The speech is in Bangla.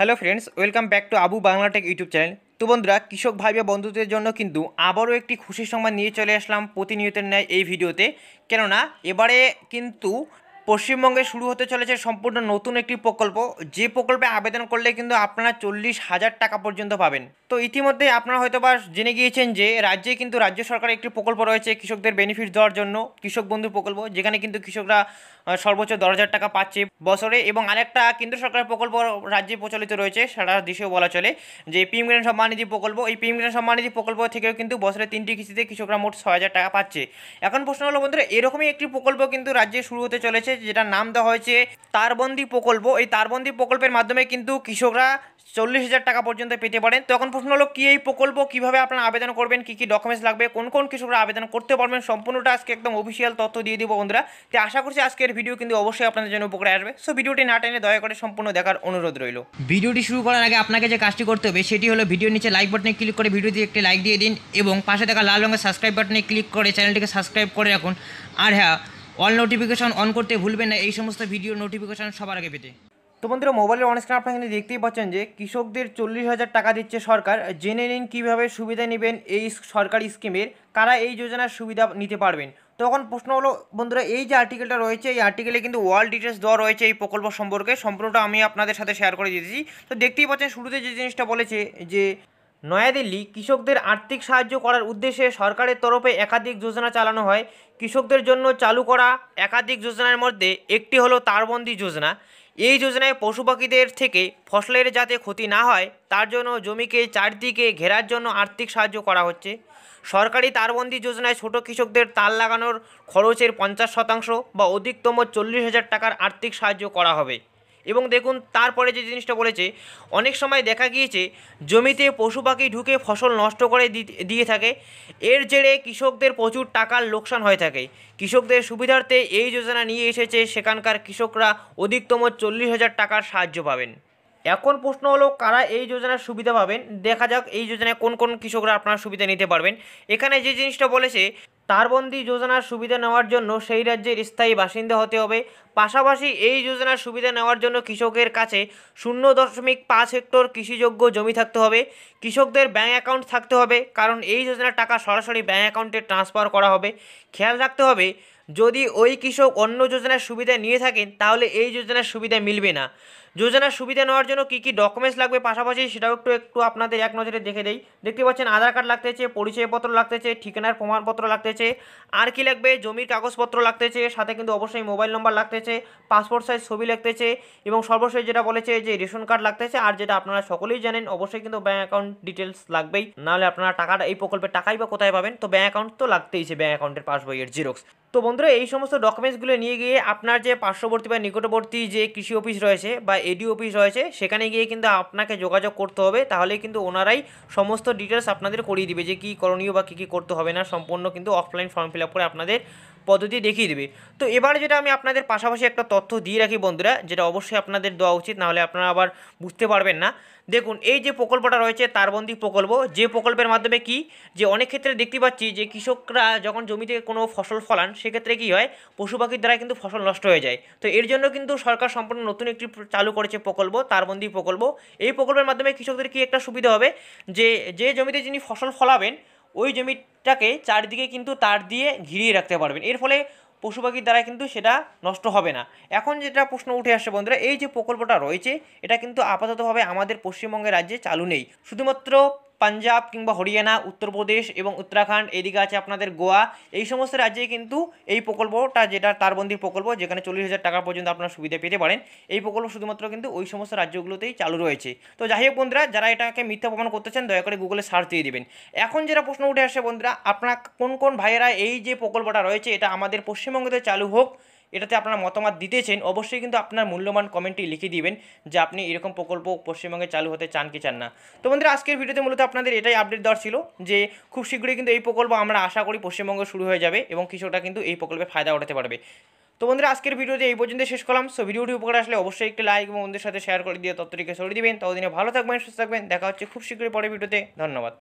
hello friends welcome back to Abu Banglatech YouTube channel তো বন্ধুরা কৃষক ভাই বা বন্ধুদের জন্য কিন্তু আবারও একটি খুশির সংবাদ নিয়ে চলে আসলাম প্রতিনিয়তের ন্যায় এই ভিডিওতে কেননা এবারে কিন্তু পশ্চিমবঙ্গে শুরু হতে চলেছে সম্পূর্ণ নতুন একটি প্রকল্প যে প্রকল্পে আবেদন করলে কিন্তু আপনারা চল্লিশ হাজার টাকা পর্যন্ত পাবেন তো ইতিমধ্যে আপনারা হয়তো বা জেনে গিয়েছেন যে রাজ্যে কিন্তু রাজ্য সরকারের একটি প্রকল্প রয়েছে কৃষকদের বেনিফিট দেওয়ার জন্য কৃষক বন্ধু প্রকল্প যেখানে কিন্তু কৃষকরা সর্বোচ্চ দশ হাজার টাকা পাচ্ছে বছরে এবং আরেকটা কেন্দ্র সরকারের প্রকল্প রাজ্যে প্রচলিত রয়েছে সারা দেশেও বলা চলে যে পিএম গ্রেন সম্মানিধি প্রকল্প এই পিএম গ্রেন সম্মানিধি প্রকল্প থেকেও কিন্তু বছরে তিনটি কিস্তিতে কৃষকরা মোট ছয় হাজার টাকা পাচ্ছে এখন প্রশ্ন হলো বন্ধুরা এরকমই একটি প্রকল্প কিন্তু রাজ্যে শুরু হতে চলেছে যেটার নাম দেওয়া হয়েছে তারবন্দি প্রকল্প এই তারবন্দি প্রকল্পের মাধ্যমে কিন্তু কৃষকরা চল্লিশ হাজার টাকা পর্যন্ত পেতে পারেন তখন প্রশ্ন হলো কী এই প্রকল্প কীভাবে আপনারা আবেদন করবেন কী কী ডকুমেন্টস লাগবে কোন কোন কৃষকরা আবেদন করতে পারবেন সম্পূর্ণটা আজকে একদম অফিসিয়াল তথ্য দিয়ে দিব বন্ধুরা তো আশা করছি আজকের ভিডিও কিন্তু অবশ্যই আপনাদের জন্য উপকারে আসবে সো ভিডিওটি না টেনে দয়া করে সম্পূর্ণ দেখার অনুরোধ রইল ভিডিওটি শুরু করার আগে আপনাকে যে কাজটি করতে হবে সেটি হলো ভিডিওর নিচে লাইক বাটনে ক্লিক করে ভিডিও দিয়ে একটি লাইক দিয়ে দিন এবং পাশে থাকা লাল রঙের সাবস্ক্রাইব বাটনে ক্লিক করে চ্যানেলটিকে সাবস্ক্রাইব করে রাখুন আর হ্যাঁ অল নোটিফিকেশন অন করতে ভুলবেন না এই সমস্ত ভিডিও নোটিফিকেশন সবার আগে পেতে তো বন্ধুরা মোবাইলের অন স্ক্রিন আপনারা কিন্তু দেখতেই পাচ্ছেন যে কৃষকদের চল্লিশ হাজার টাকা দিচ্ছে সরকার জেনে নিন কীভাবে সুবিধা নেবেন এই সরকারি স্কিমের কারা এই যোজনার সুবিধা নিতে পারবেন তখন প্রশ্ন হলো বন্ধুরা এই যে আর্টিকেলটা রয়েছে এই আর্টিকেলে কিন্তু ওয়ার্ল্ড ডিটেলস দেওয়া রয়েছে এই প্রকল্প সম্পর্কে সম্পূর্ণটা আমি আপনাদের সাথে শেয়ার করে দিয়েছি তো দেখতেই পাচ্ছেন শুরুতে যে জিনিসটা বলেছে যে নয়াদিল্লি কৃষকদের আর্থিক সাহায্য করার উদ্দেশ্যে সরকারের তরফে একাধিক যোজনা চালানো হয় কৃষকদের জন্য চালু করা একাধিক যোজনার মধ্যে একটি হলো তারবন্দি যোজনা এই যোজনায় পশু পাখিদের থেকে ফসলের যাতে ক্ষতি না হয় তার জন্য জমিকে চারদিকে ঘেরার জন্য আর্থিক সাহায্য করা হচ্ছে সরকারি তারবন্দি যোজনায় ছোট কৃষকদের তার লাগানোর খরচের পঞ্চাশ শতাংশ বা অধিকতম চল্লিশ হাজার টাকার আর্থিক সাহায্য করা হবে এবং দেখুন তারপরে যে জিনিসটা বলেছে অনেক সময় দেখা গিয়েছে জমিতে পশু পাখি ঢুকে ফসল নষ্ট করে দিয়ে থাকে এর জেরে কৃষকদের প্রচুর টাকার লোকসান হয়ে থাকে কৃষকদের সুবিধার্থে এই যোজনা নিয়ে এসেছে সেখানকার কৃষকরা অধিকতম চল্লিশ হাজার টাকার সাহায্য পাবেন এখন প্রশ্ন হলো কারা এই যোজনার সুবিধা পাবেন দেখা যাক এই যোজনায় কোন কোন কৃষকরা আপনার সুবিধা নিতে পারবেন এখানে যে জিনিসটা বলেছে তারবন্দি যোজনার সুবিধা নেওয়ার জন্য সেই রাজ্যের স্থায়ী বাসিন্দা হতে হবে পাশাপাশি এই যোজনার সুবিধা নেওয়ার জন্য কৃষকের কাছে শূন্য দশমিক পাঁচ হেক্টর কৃষিযোগ্য জমি থাকতে হবে কৃষকদের ব্যাঙ্ক অ্যাকাউন্ট থাকতে হবে কারণ এই যোজনার টাকা সরাসরি ব্যাঙ্ক অ্যাকাউন্টে ট্রান্সফার করা হবে খেয়াল রাখতে হবে যদি ওই কৃষক অন্য যোজনার সুবিধা নিয়ে থাকেন তাহলে এই যোজনার সুবিধা মিলবে না যোজনার সুবিধা নেওয়ার জন্য কী কী ডকুমেন্টস লাগবে পাশাপাশি সেটাও একটু একটু আপনাদের এক নজরে দেখে দেই দেখতে পাচ্ছেন আধার কার্ড লাগতেছে পরিচয়পত্র লাগতেছে ঠিকানার প্রমাণপত্র লাগতেছে লাগতেছে আর কি লাগবে জমির কাগজপত্র লাগতেছে সাথে কিন্তু অবশ্যই মোবাইল নম্বর লাগতেছে পাসপোর্ট সাইজ ছবি লাগতেছে এবং সর্বশেষ যেটা বলেছে যে রেশন কার্ড লাগতেছে আর যেটা আপনারা সকলেই জানেন অবশ্যই কিন্তু ব্যাঙ্ক অ্যাকাউন্ট ডিটেলস লাগবেই নাহলে আপনারা টাকাটা এই প্রকল্পের টাকাই বা কোথায় পাবেন তো ব্যাঙ্ক অ্যাকাউন্ট তো লাগতেইছে ব্যাঙ্ক অ্যাকাউন্টের পাসবইয়ের জিরোক্স তো বন্ধুরা এই সমস্ত ডকুমেন্টসগুলো নিয়ে গিয়ে আপনার যে পার্শ্ববর্তী বা নিকটবর্তী যে কৃষি অফিস রয়েছে বা এডি অফিস রয়েছে সেখানে গিয়ে কিন্তু আপনাকে যোগাযোগ করতে হবে তাহলে কিন্তু ওনারাই সমস্ত ডিটেলস আপনাদের করিয়ে দিবে যে কী করণীয় বা কী কী করতে হবে না সম্পূর্ণ কিন্তু অফলাইন ফর্ম ফিল করে আপনাদের পদ্ধতি দেখিয়ে দেবে তো এবার যেটা আমি আপনাদের পাশাপাশি একটা তথ্য দিয়ে রাখি বন্ধুরা যেটা অবশ্যই আপনাদের দেওয়া উচিত নাহলে আপনারা আবার বুঝতে পারবেন না দেখুন এই যে প্রকল্পটা রয়েছে তারবন্দি প্রকল্প যে প্রকল্পের মাধ্যমে কি যে অনেক ক্ষেত্রে দেখতে পাচ্ছি যে কৃষকরা যখন জমিতে কোনো ফসল ফলান সেক্ষেত্রে কি হয় পশু পাখির দ্বারা কিন্তু ফসল নষ্ট হয়ে যায় তো এর জন্য কিন্তু সরকার সম্পূর্ণ নতুন একটি চালু করেছে প্রকল্প তারবন্দি প্রকল্প এই প্রকল্পের মাধ্যমে কৃষকদের কি একটা সুবিধা হবে যে যে জমিতে যিনি ফসল ফলাবেন ওই জমিটাকে চারিদিকে কিন্তু তার দিয়ে ঘিরিয়ে রাখতে পারবেন এর ফলে পশু পাখির দ্বারা কিন্তু সেটা নষ্ট হবে না এখন যেটা প্রশ্ন উঠে আসছে বন্ধুরা এই যে প্রকল্পটা রয়েছে এটা কিন্তু আপাততভাবে আমাদের পশ্চিমবঙ্গের রাজ্যে চালু নেই শুধুমাত্র পাঞ্জাব কিংবা হরিয়ানা উত্তরপ্রদেশ এবং উত্তরাখণ্ড এদিকে আছে আপনাদের গোয়া এই সমস্ত রাজ্যে কিন্তু এই প্রকল্পটা যেটা তারবন্দির প্রকল্প যেখানে চল্লিশ হাজার টাকা পর্যন্ত আপনারা সুবিধা পেতে পারেন এই প্রকল্প শুধুমাত্র কিন্তু ওই সমস্ত রাজ্যগুলোতেই চালু রয়েছে তো যাই হোক বন্ধুরা যারা এটাকে মিথ্যা প্রমাণ করতে চান দয়া করে গুগলে সার্চ দিয়ে দেবেন এখন যেটা প্রশ্ন উঠে আসে বন্ধুরা আপনার কোন কোন ভাইয়েরা এই যে প্রকল্পটা রয়েছে এটা আমাদের পশ্চিমবঙ্গতে চালু হোক এটাতে আপনারা মতামত দিতেছেন অবশ্যই কিন্তু আপনার মূল্যবান কমেন্টটি লিখে দিবেন যে আপনি এরকম প্রকল্প পশ্চিমবঙ্গে চালু হতে চান কি চান না তো বন্ধুরা আজকের ভিডিওতে মূলত আপনাদের এটাই আপডেট দেওয়ার ছিল যে খুব শীঘ্রই কিন্তু এই প্রকল্প আমরা আশা করি পশ্চিমবঙ্গে শুরু হয়ে যাবে এবং কৃষকরা কিন্তু এই প্রকল্পে ফায়দা উঠাতে পারবে তো বন্ধুরা আজকের ভিডিওতে এই পর্যন্ত শেষ করলাম সো ভিডিওটি উপকার আসলে অবশ্যই একটি লাইক এবং বন্ধুদের সাথে শেয়ার করে দিয়ে তত্ত্বকে সরিয়ে দিবেন ততদিনে ভালো থাকবেন সুস্থ থাকবেন দেখা হচ্ছে খুব শীঘ্রই পরে ভিডিওতে ধন্যবাদ